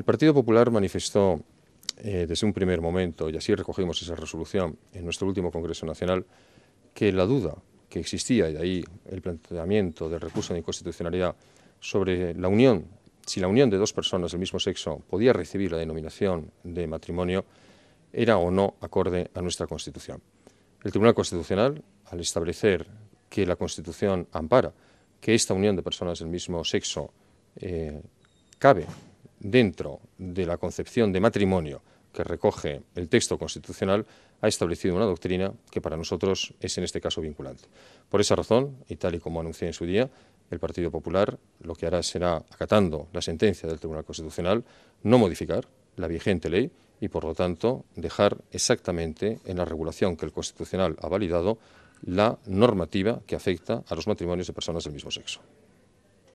El Partido Popular manifestó eh, desde un primer momento, y así recogimos esa resolución en nuestro último Congreso Nacional, que la duda que existía, y de ahí el planteamiento del recurso de inconstitucionalidad sobre la unión, si la unión de dos personas del mismo sexo podía recibir la denominación de matrimonio, era o no acorde a nuestra Constitución. El Tribunal Constitucional, al establecer que la Constitución ampara que esta unión de personas del mismo sexo eh, cabe dentro de la concepción de matrimonio que recoge el texto constitucional, ha establecido una doctrina que para nosotros es en este caso vinculante. Por esa razón, y tal y como anuncié en su día, el Partido Popular lo que hará será, acatando la sentencia del Tribunal Constitucional, no modificar la vigente ley y, por lo tanto, dejar exactamente en la regulación que el Constitucional ha validado la normativa que afecta a los matrimonios de personas del mismo sexo.